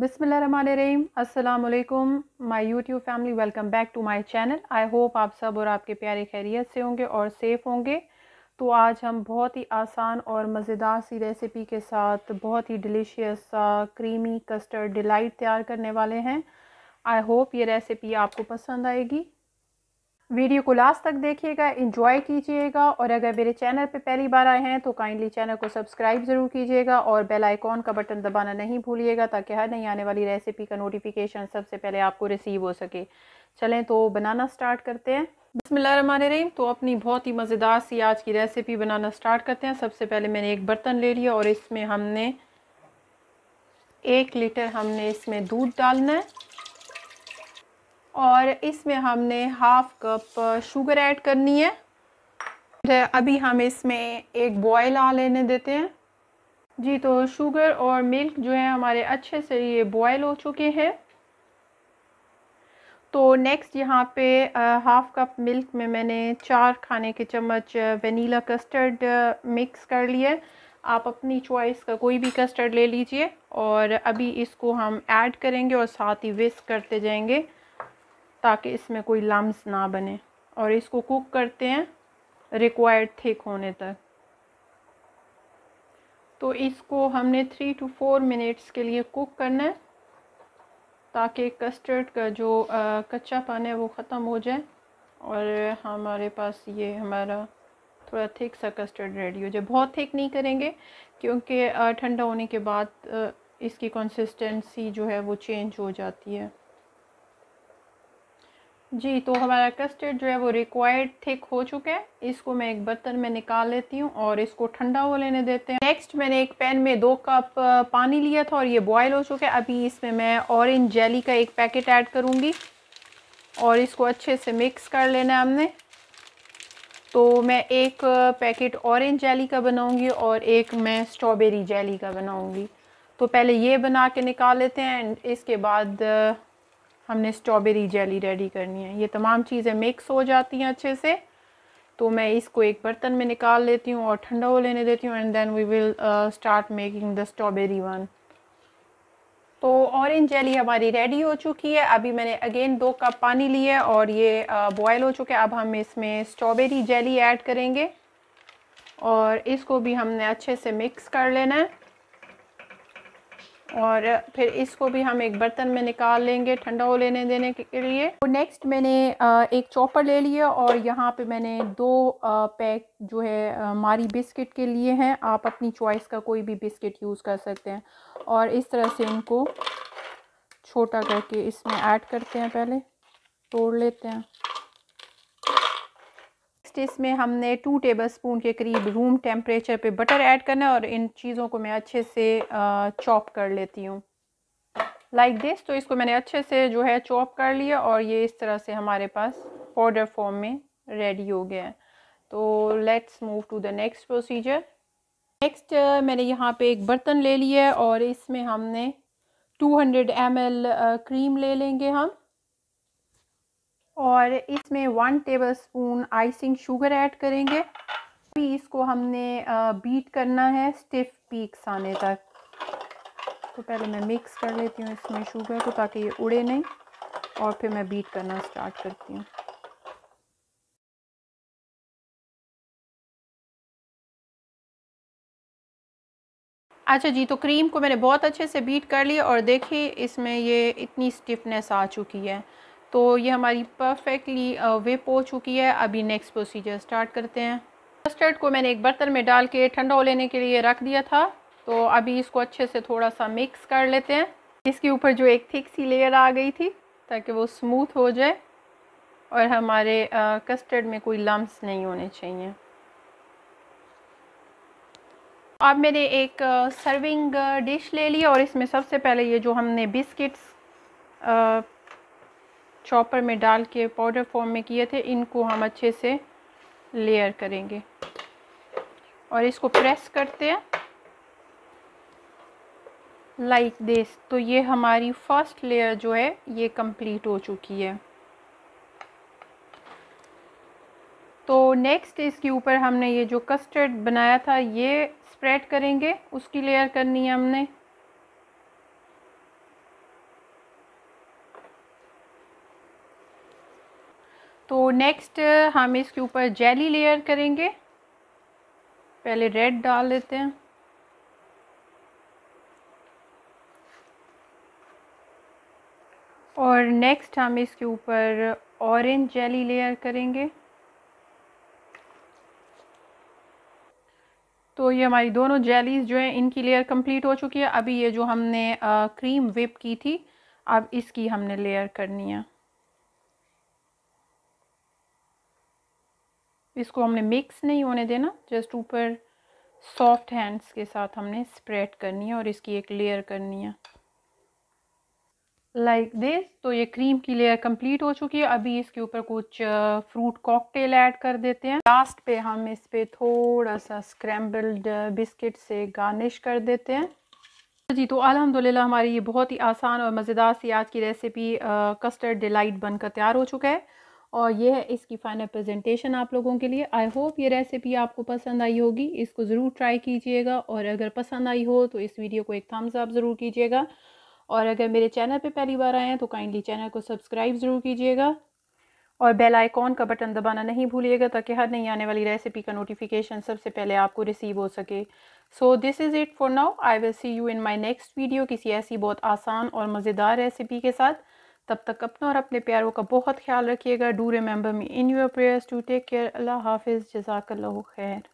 बिसमीम अल्लाम my YouTube family welcome back to my channel I hope आप सब और आपके प्यारे खैरियत से होंगे और सेफ़ होंगे तो आज हम बहुत ही आसान और मज़ेदार सी रेसिपी के साथ बहुत ही डिलीशियस सा क्रीमी कस्टर्ड डिलाइट तैयार करने वाले हैं आई होप ये रेसिपी आपको पसंद आएगी वीडियो को लास्ट तक देखिएगा इंजॉय कीजिएगा और अगर मेरे चैनल पे पहली बार आए हैं तो काइंडली चैनल को सब्सक्राइब ज़रूर कीजिएगा और बेल आइकॉन का बटन दबाना नहीं भूलिएगा ताकि हर नई आने वाली रेसिपी का नोटिफिकेशन सबसे पहले आपको रिसीव हो सके चलें तो बनाना स्टार्ट करते हैं बसमीम तो अपनी बहुत ही मज़ेदार सी आज की रेसिपी बनाना स्टार्ट करते हैं सबसे पहले मैंने एक बर्तन ले लिया और इसमें हमने एक लीटर हमने इसमें दूध डालना है और इसमें हमने हाफ कप शुगर ऐड करनी है तो अभी हम इसमें एक बॉयल आ लेने देते हैं जी तो शुगर और मिल्क जो है हमारे अच्छे से ये बॉयल हो चुके हैं तो नेक्स्ट यहाँ पे हाफ़ कप मिल्क में मैंने चार खाने के चम्मच वनीला कस्टर्ड मिक्स कर लिए आप अपनी चॉइस का कोई भी कस्टर्ड ले लीजिए और अभी इसको हम ऐड करेंगे और साथ ही विस्क करते जाएंगे ताकि इसमें कोई लम्स ना बने और इसको कुक करते हैं रिक्वायर्ड थिक होने तक तो इसको हमने थ्री टू फोर मिनट्स के लिए कुक करना है ताकि कस्टर्ड का जो कच्चा पान है वो ख़त्म हो जाए और हमारे पास ये हमारा थोड़ा थिक सा कस्टर्ड रेडी हो जाए बहुत थिक नहीं करेंगे क्योंकि ठंडा होने के बाद इसकी कंसिस्टेंसी जो है वो चेंज हो जाती है जी तो हमारा कस्टर्ड जो है वो रिक्वायर्ड थिक हो चुका है इसको मैं एक बर्तन में निकाल लेती हूँ और इसको ठंडा हो लेने देते हैं नेक्स्ट मैंने एक पैन में दो कप पानी लिया था और ये बॉयल हो चुका है अभी इसमें मैं ऑरेंज जेली का एक पैकेट ऐड करूँगी और इसको अच्छे से मिक्स कर लेना है हमने तो मैं एक पैकेट ऑरेंज जेली का बनाऊँगी और एक मैं स्ट्रॉबेरी जेली का बनाऊँगी तो पहले ये बना के निकाल लेते हैं एंड इसके बाद हमने स्ट्रॉबेरी जेली रेडी करनी है ये तमाम चीज़ें मिक्स हो जाती हैं अच्छे से तो मैं इसको एक बर्तन में निकाल लेती हूँ और ठंडा हो लेने देती हूँ and then we will start making the strawberry one तो ऑरेंज जेली हमारी रेडी हो चुकी है अभी मैंने अगेन दो कप पानी लिया और ये बॉयल uh, हो चुके अब हम इसमें स्ट्रॉबेरी जेली ऐड करेंगे और इसको भी हमने अच्छे से मिक्स कर लेना है और फिर इसको भी हम एक बर्तन में निकाल लेंगे ठंडा हो लेने देने के लिए तो नेक्स्ट मैंने एक चॉपर ले लिया और यहाँ पे मैंने दो पैक जो है मारी बिस्किट के लिए हैं आप अपनी चॉइस का कोई भी बिस्किट यूज़ कर सकते हैं और इस तरह से इनको छोटा करके इसमें ऐड करते हैं पहले तोड़ लेते हैं नेक्स्ट इसमें हमने टू टेबलस्पून के करीब रूम टेम्परेचर पे बटर ऐड करना है और इन चीज़ों को मैं अच्छे से चॉप कर लेती हूँ लाइक दिस तो इसको मैंने अच्छे से जो है चॉप कर लिया और ये इस तरह से हमारे पास पाउडर फॉर्म में रेडी हो गया है तो let's move to the next procedure next मैंने यहाँ पे एक बर्तन ले लिया है और इसमें हमने 200 ml क्रीम ले लेंगे हम और इसमें one tablespoon icing sugar add करेंगे फिर इसको हमने बीट करना है स्टिफ पीक्स आने तक तो पहले मैं मिक्स कर लेती हूँ इसमें शुगर को ताकि ये उड़े नहीं और फिर मैं बीट करना स्टार्ट करती हूँ अच्छा जी तो क्रीम को मैंने बहुत अच्छे से बीट कर लिया और देखिए इसमें ये इतनी स्टिफनेस आ चुकी है तो ये हमारी परफेक्टली विप हो चुकी है अभी नेक्स्ट प्रोसीजर स्टार्ट करते हैं कस्टर्ड को मैंने एक बर्तन में डाल के ठंडा हो लेने के लिए रख दिया था तो अभी इसको अच्छे से थोड़ा सा मिक्स कर लेते हैं इसके ऊपर जो एक थिक सी लेयर आ गई थी ताकि वो स्मूथ हो जाए और हमारे कस्टर्ड में कोई लम्स नहीं होने चाहिए अब मैंने एक सर्विंग डिश ले ली और इसमें सबसे पहले ये जो हमने बिस्किट्स चॉपर में डाल के पाउडर फॉर्म में किए थे इनको हम अच्छे से लेयर करेंगे और इसको प्रेस करते हैं लाइक like दिस तो ये हमारी फर्स्ट लेयर जो है ये कंप्लीट हो चुकी है तो नेक्स्ट इसके ऊपर हमने ये जो कस्टर्ड बनाया था ये स्प्रेड करेंगे उसकी लेयर करनी है हमने तो नेक्स्ट हम इसके ऊपर जेली लेयर करेंगे पहले रेड डाल देते हैं और नेक्स्ट हम इसके ऊपर ऑरेंज जेली लेयर करेंगे तो ये हमारी दोनों जेलीज़ जो हैं इनकी लेयर कंप्लीट हो चुकी है अभी ये जो हमने आ, क्रीम विप की थी अब इसकी हमने लेयर करनी है इसको हमने मिक्स नहीं होने देना जस्ट ऊपर सॉफ्ट हैंड्स के साथ हमने स्प्रेड करनी है और इसकी एक लेयर करनी है लाइक like दिस तो ये क्रीम की लेयर कंप्लीट हो चुकी है अभी इसके ऊपर कुछ फ्रूट कॉकटेल ऐड कर देते हैं लास्ट पे हम इस पे थोड़ा सा स्क्रैम्बल्ड बिस्किट से गार्निश कर देते हैं जी तो अल्हम्दुलिल्लाह हमारी ये बहुत ही आसान और मज़ेदार सी आज की रेसिपी कस्टर्ड डिलाइट बनकर तैयार हो चुका है और ये है इसकी फाइनल प्रेजेंटेशन आप लोगों के लिए आई होप ये रेसिपी आपको पसंद आई होगी इसको ज़रूर ट्राई कीजिएगा और अगर पसंद आई हो तो इस वीडियो को एक थम्स अप ज़रूर कीजिएगा और अगर मेरे चैनल पे पहली बार आए हैं तो काइंडली चैनल को सब्सक्राइब ज़रूर कीजिएगा और बेल आइकॉन का बटन दबाना नहीं भूलिएगा ताकि हर नई आने वाली रेसिपी का नोटिफिकेशन सबसे पहले आपको रिसीव हो सके so this is it for now I will see you in my next video किसी ऐसी बहुत आसान और मज़ेदार रेसिपी के साथ तब तक अपना और अपने प्यारों का बहुत ख्याल रखिएगा do remember me in your prayers to take care अल्लाह हाफिज़ जजाकल्ला खैर